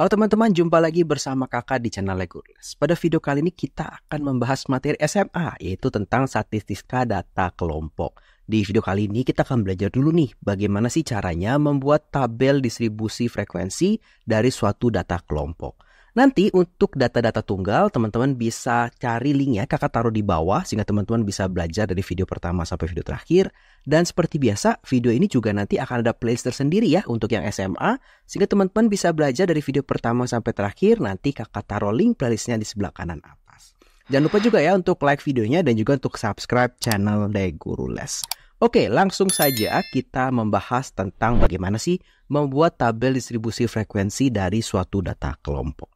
Halo teman-teman, jumpa lagi bersama kakak di channel Legurles. Pada video kali ini kita akan membahas materi SMA, yaitu tentang statistika data kelompok. Di video kali ini kita akan belajar dulu nih bagaimana sih caranya membuat tabel distribusi frekuensi dari suatu data kelompok. Nanti untuk data-data tunggal teman-teman bisa cari linknya kakak taruh di bawah sehingga teman-teman bisa belajar dari video pertama sampai video terakhir. Dan seperti biasa video ini juga nanti akan ada playlist tersendiri ya untuk yang SMA sehingga teman-teman bisa belajar dari video pertama sampai terakhir nanti kakak taruh link playlistnya di sebelah kanan atas. Jangan lupa juga ya untuk like videonya dan juga untuk subscribe channel The Guru Les. Oke, langsung saja kita membahas tentang bagaimana sih membuat tabel distribusi frekuensi dari suatu data kelompok.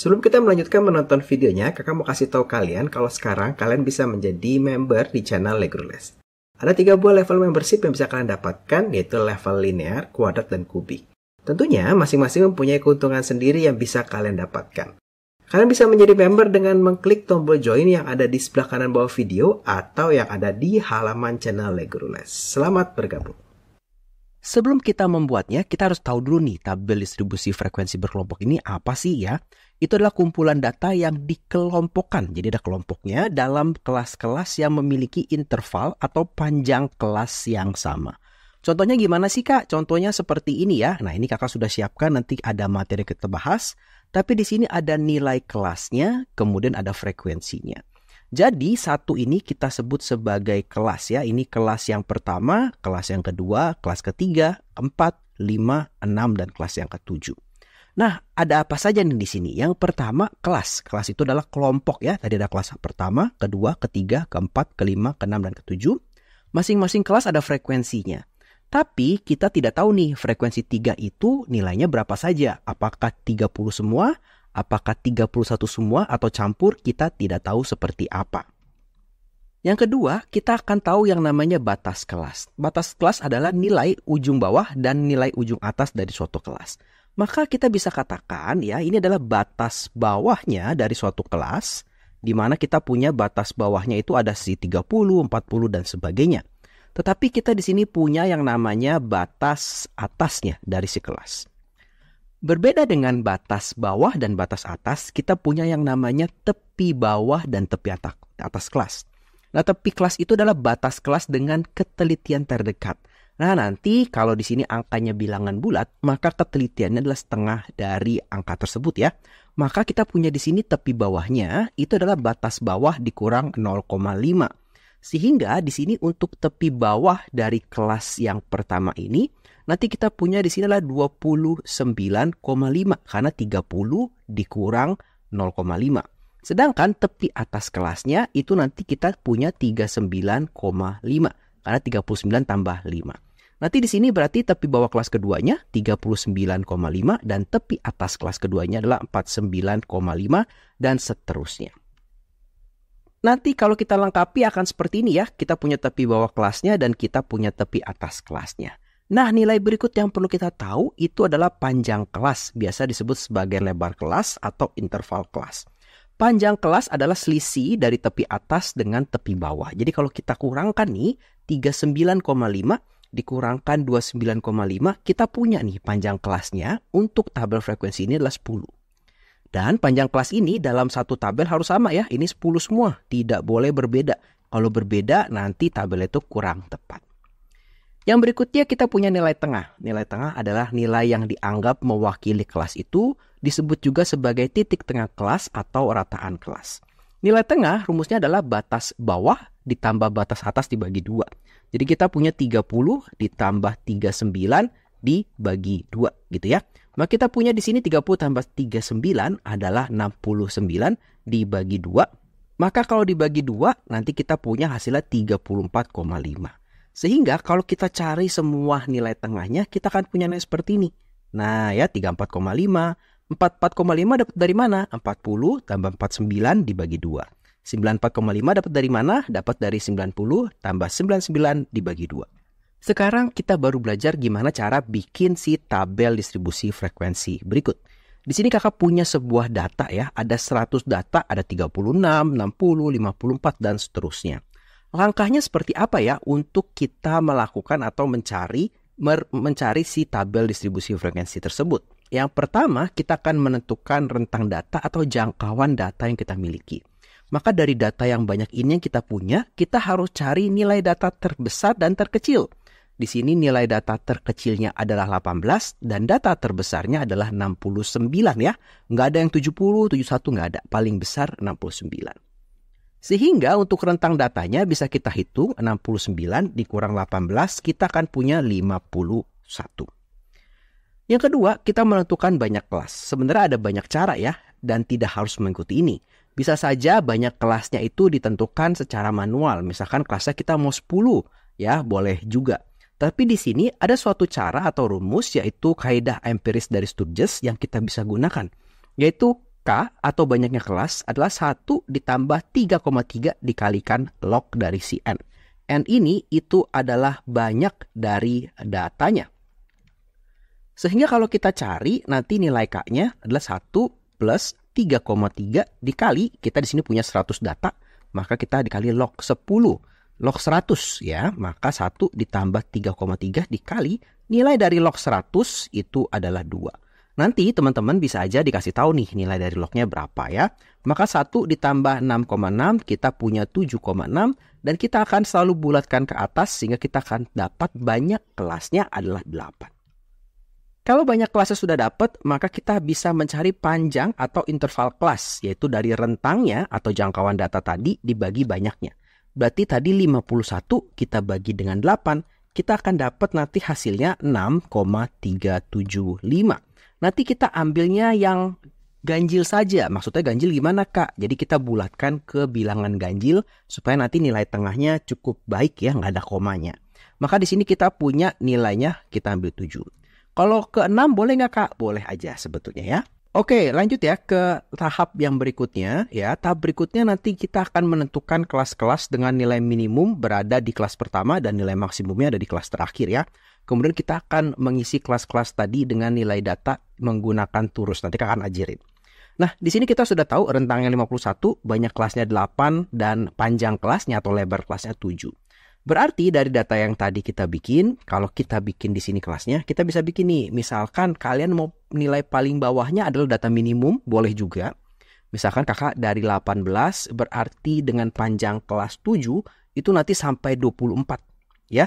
Sebelum kita melanjutkan menonton videonya, kakak mau kasih tahu kalian kalau sekarang kalian bisa menjadi member di channel Legrules. Ada tiga buah level membership yang bisa kalian dapatkan, yaitu level linear, kuadrat, dan kubik. Tentunya, masing-masing mempunyai keuntungan sendiri yang bisa kalian dapatkan. Kalian bisa menjadi member dengan mengklik tombol join yang ada di sebelah kanan bawah video atau yang ada di halaman channel Legrules. Selamat bergabung! Sebelum kita membuatnya, kita harus tahu dulu nih tabel distribusi frekuensi berkelompok ini apa sih ya. Itu adalah kumpulan data yang dikelompokkan. Jadi ada kelompoknya dalam kelas-kelas yang memiliki interval atau panjang kelas yang sama. Contohnya gimana sih kak? Contohnya seperti ini ya. Nah ini kakak sudah siapkan nanti ada materi kita bahas. Tapi di sini ada nilai kelasnya, kemudian ada frekuensinya. Jadi satu ini kita sebut sebagai kelas ya. Ini kelas yang pertama, kelas yang kedua, kelas ketiga, keempat, lima, enam, dan kelas yang ketujuh. Nah, ada apa saja nih di sini? Yang pertama, kelas. Kelas itu adalah kelompok ya. Tadi ada kelas pertama, kedua, ketiga, keempat, kelima, keenam, dan ketujuh. Masing-masing kelas ada frekuensinya. Tapi kita tidak tahu nih frekuensi 3 itu nilainya berapa saja. Apakah 30 semua Apakah 31 semua atau campur kita tidak tahu seperti apa. Yang kedua, kita akan tahu yang namanya batas kelas. Batas kelas adalah nilai ujung bawah dan nilai ujung atas dari suatu kelas. Maka kita bisa katakan ya ini adalah batas bawahnya dari suatu kelas di mana kita punya batas bawahnya itu ada si 30, 40 dan sebagainya. Tetapi kita di sini punya yang namanya batas atasnya dari si kelas. Berbeda dengan batas bawah dan batas atas, kita punya yang namanya tepi bawah dan tepi atas, kelas. Nah, tepi kelas itu adalah batas kelas dengan ketelitian terdekat. Nah, nanti kalau di sini angkanya bilangan bulat, maka ketelitiannya adalah setengah dari angka tersebut ya. Maka kita punya di sini tepi bawahnya itu adalah batas bawah dikurang 0,5. Sehingga di sini untuk tepi bawah dari kelas yang pertama ini Nanti kita punya di sini adalah 29,5 karena 30 dikurang 0,5. Sedangkan tepi atas kelasnya itu nanti kita punya 39,5 karena 39 tambah 5. Nanti di sini berarti tepi bawah kelas keduanya 39,5 dan tepi atas kelas keduanya adalah 49,5 dan seterusnya. Nanti kalau kita lengkapi akan seperti ini ya, kita punya tepi bawah kelasnya dan kita punya tepi atas kelasnya. Nah, nilai berikut yang perlu kita tahu itu adalah panjang kelas, biasa disebut sebagai lebar kelas atau interval kelas. Panjang kelas adalah selisih dari tepi atas dengan tepi bawah. Jadi kalau kita kurangkan nih 39,5 dikurangkan 29,5, kita punya nih panjang kelasnya untuk tabel frekuensi ini adalah 10. Dan panjang kelas ini dalam satu tabel harus sama ya, ini 10 semua, tidak boleh berbeda. Kalau berbeda nanti tabel itu kurang tepat. Yang berikutnya kita punya nilai tengah. Nilai tengah adalah nilai yang dianggap mewakili kelas itu, disebut juga sebagai titik tengah kelas atau rataan kelas. Nilai tengah rumusnya adalah batas bawah ditambah batas atas dibagi dua. Jadi kita punya 30 ditambah 39 dibagi dua gitu ya. Maka kita punya di sini 30 tambah 39 adalah 69 dibagi dua. Maka kalau dibagi dua nanti kita punya hasilnya 34,5. Sehingga kalau kita cari semua nilai tengahnya, kita akan punya nilai seperti ini. Nah ya 34,5. 44,5 dapat dari mana? 40 tambah 49 dibagi 2. 94,5 dapat dari mana? Dapat dari 90 tambah 99 dibagi 2. Sekarang kita baru belajar gimana cara bikin si tabel distribusi frekuensi berikut. Di sini kakak punya sebuah data ya, ada 100 data, ada 36, 60, 54, dan seterusnya langkahnya seperti apa ya untuk kita melakukan atau mencari mencari si tabel distribusi frekuensi tersebut. Yang pertama, kita akan menentukan rentang data atau jangkauan data yang kita miliki. Maka dari data yang banyak ini yang kita punya, kita harus cari nilai data terbesar dan terkecil. Di sini nilai data terkecilnya adalah 18 dan data terbesarnya adalah 69 ya. Nggak ada yang 70, 71 nggak ada. Paling besar 69. Sehingga untuk rentang datanya bisa kita hitung 69 dikurang 18 kita akan punya 51. Yang kedua, kita menentukan banyak kelas. Sebenarnya ada banyak cara ya dan tidak harus mengikuti ini. Bisa saja banyak kelasnya itu ditentukan secara manual. Misalkan kelasnya kita mau 10, ya boleh juga. Tapi di sini ada suatu cara atau rumus yaitu kaidah empiris dari Sturges yang kita bisa gunakan, yaitu K atau banyaknya kelas adalah 1 ditambah 3,3 dikalikan log dari si N. N ini itu adalah banyak dari datanya. Sehingga kalau kita cari nanti nilai K-nya adalah 1 plus 3,3 dikali kita di sini punya 100 data, maka kita dikali log 10. Log 100 ya, maka 1 ditambah 3,3 dikali nilai dari log 100 itu adalah 2. Nanti teman-teman bisa aja dikasih tahu nih nilai dari lognya berapa ya. Maka 1 ditambah 6,6 kita punya 7,6 dan kita akan selalu bulatkan ke atas sehingga kita akan dapat banyak kelasnya adalah 8. Kalau banyak kelasnya sudah dapat, maka kita bisa mencari panjang atau interval kelas, yaitu dari rentangnya atau jangkauan data tadi dibagi banyaknya. Berarti tadi 51 kita bagi dengan 8, kita akan dapat nanti hasilnya 6,375. Nanti kita ambilnya yang ganjil saja. Maksudnya ganjil gimana kak? Jadi kita bulatkan ke bilangan ganjil supaya nanti nilai tengahnya cukup baik ya, nggak ada komanya. Maka di sini kita punya nilainya kita ambil 7. Kalau ke 6 boleh nggak kak? Boleh aja sebetulnya ya. Oke lanjut ya ke tahap yang berikutnya ya tahap berikutnya nanti kita akan menentukan kelas-kelas dengan nilai minimum berada di kelas pertama dan nilai maksimumnya ada di kelas terakhir ya Kemudian kita akan mengisi kelas-kelas tadi dengan nilai data menggunakan turus. Nanti akan ajarin. Nah, di sini kita sudah tahu rentangnya 51, banyak kelasnya 8, dan panjang kelasnya atau lebar kelasnya 7. Berarti dari data yang tadi kita bikin, kalau kita bikin di sini kelasnya, kita bisa bikin nih, misalkan kalian mau nilai paling bawahnya adalah data minimum, boleh juga. Misalkan kakak dari 18 berarti dengan panjang kelas 7 itu nanti sampai 24 ya.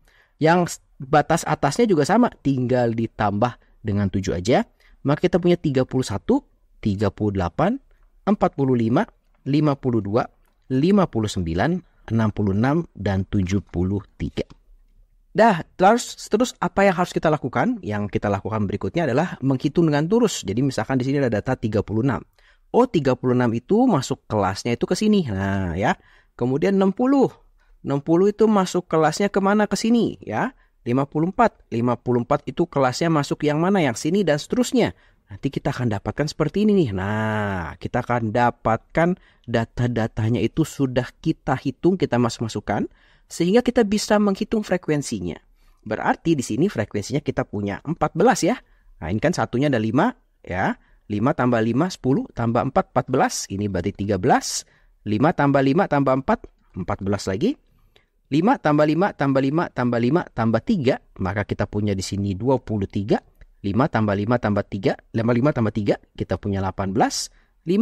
Yang batas atasnya juga sama, tinggal ditambah dengan 7 aja. Maka kita punya 31, 38, 45, 52, 59, 66, dan 73. Dah, terus terus apa yang harus kita lakukan? Yang kita lakukan berikutnya adalah menghitung dengan terus. Jadi misalkan di sini ada data 36. Oh, 36 itu masuk kelasnya itu ke sini. Nah, ya. Kemudian 60. 60 itu masuk kelasnya kemana ke sini ya. 54, 54 itu kelasnya masuk yang mana, yang sini dan seterusnya. Nanti kita akan dapatkan seperti ini nih. Nah, kita akan dapatkan data-datanya itu sudah kita hitung, kita masuk-masukkan. Sehingga kita bisa menghitung frekuensinya. Berarti di sini frekuensinya kita punya 14 ya. Nah, ini kan satunya ada 5 ya. 5 tambah 5, 10 tambah 4, 14. Ini berarti 13. 5 tambah 5 tambah 4, 14 lagi. 5 tambah 5 tambah 5 tambah 5 tambah 3, maka kita punya di sini 23. 5 tambah 5 tambah 3, 5 5 tambah 3, kita punya 18. 5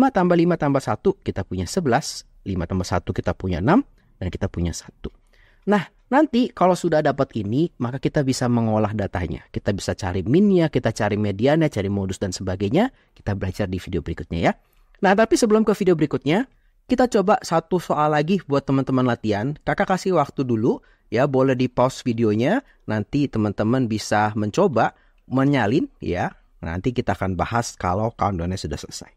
tambah 5 tambah 1, kita punya 11. 5 tambah 1, kita punya 6. Dan kita punya 1. Nah, nanti kalau sudah dapat ini, maka kita bisa mengolah datanya. Kita bisa cari minnya, kita cari mediannya, cari modus dan sebagainya. Kita belajar di video berikutnya ya. Nah, tapi sebelum ke video berikutnya, kita coba satu soal lagi buat teman-teman latihan. Kakak kasih waktu dulu, ya boleh di pause videonya. Nanti teman-teman bisa mencoba menyalin, ya. Nanti kita akan bahas kalau countdownnya sudah selesai.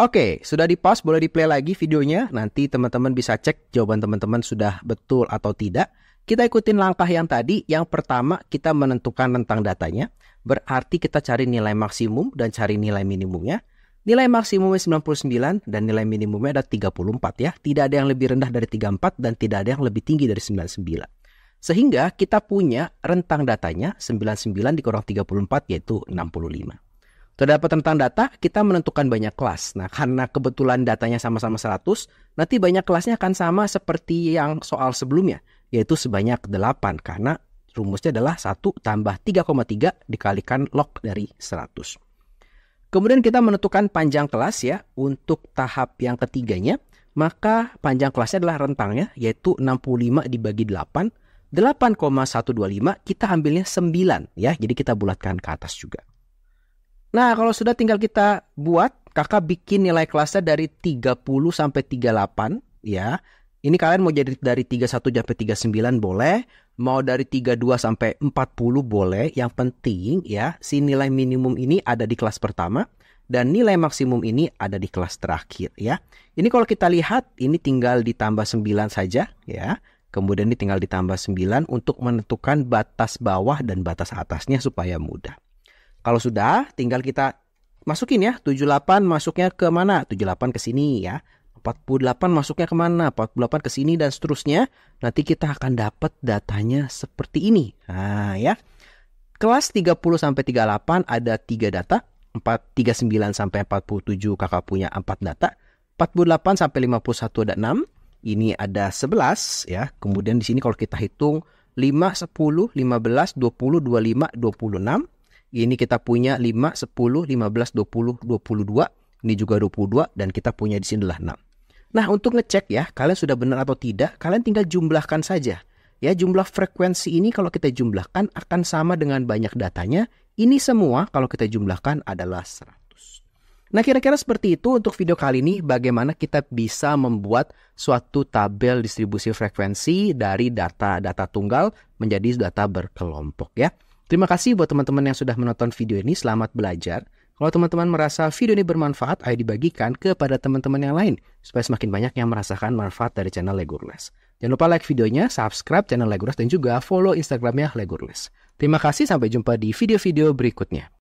Oke, sudah di pause, boleh di play lagi videonya. Nanti teman-teman bisa cek jawaban teman-teman sudah betul atau tidak. Kita ikutin langkah yang tadi. Yang pertama, kita menentukan rentang datanya. Berarti kita cari nilai maksimum dan cari nilai minimumnya. Nilai maksimumnya 99 dan nilai minimumnya ada 34 ya. Tidak ada yang lebih rendah dari 34 dan tidak ada yang lebih tinggi dari 99. Sehingga kita punya rentang datanya 99 dikurang 34 yaitu 65. Terdapat rentang data, kita menentukan banyak kelas. Nah, karena kebetulan datanya sama-sama 100, nanti banyak kelasnya akan sama seperti yang soal sebelumnya yaitu sebanyak 8 karena rumusnya adalah 1 tambah 3,3 dikalikan log dari 100. Kemudian kita menentukan panjang kelas ya untuk tahap yang ketiganya. Maka panjang kelasnya adalah rentangnya yaitu 65 dibagi 8. 8,125 kita ambilnya 9 ya. Jadi kita bulatkan ke atas juga. Nah kalau sudah tinggal kita buat kakak bikin nilai kelasnya dari 30 sampai 38 ya. Ini kalian mau jadi dari 31 sampai 39 boleh, mau dari 32 sampai 40 boleh. Yang penting ya, si nilai minimum ini ada di kelas pertama dan nilai maksimum ini ada di kelas terakhir ya. Ini kalau kita lihat ini tinggal ditambah 9 saja ya. Kemudian ini tinggal ditambah 9 untuk menentukan batas bawah dan batas atasnya supaya mudah. Kalau sudah, tinggal kita masukin ya 78 masuknya ke mana? 78 ke sini ya. 48 masuknya kemana, 48 ke sini dan seterusnya. Nanti kita akan dapat datanya seperti ini. Nah, ya. Kelas 30 sampai 38 ada 3 data, 4 39 sampai 47 kakak punya 4 data, 48 sampai 51 ada 6, ini ada 11 ya. Kemudian di sini kalau kita hitung 5 10 15 20 25 26. Ini kita punya 5 10 15 20 22 ini juga 22 dan kita punya di sini adalah 6. Nah, untuk ngecek ya, kalian sudah benar atau tidak, kalian tinggal jumlahkan saja. Ya, jumlah frekuensi ini kalau kita jumlahkan akan sama dengan banyak datanya. Ini semua kalau kita jumlahkan adalah 100. Nah, kira-kira seperti itu untuk video kali ini bagaimana kita bisa membuat suatu tabel distribusi frekuensi dari data-data tunggal menjadi data berkelompok ya. Terima kasih buat teman-teman yang sudah menonton video ini, selamat belajar. Kalau teman-teman merasa video ini bermanfaat, ayo dibagikan kepada teman-teman yang lain supaya semakin banyak yang merasakan manfaat dari channel Legurnas. Jangan lupa like videonya, subscribe channel Legurnas, dan juga follow Instagramnya Legurnas. Terima kasih, sampai jumpa di video-video berikutnya.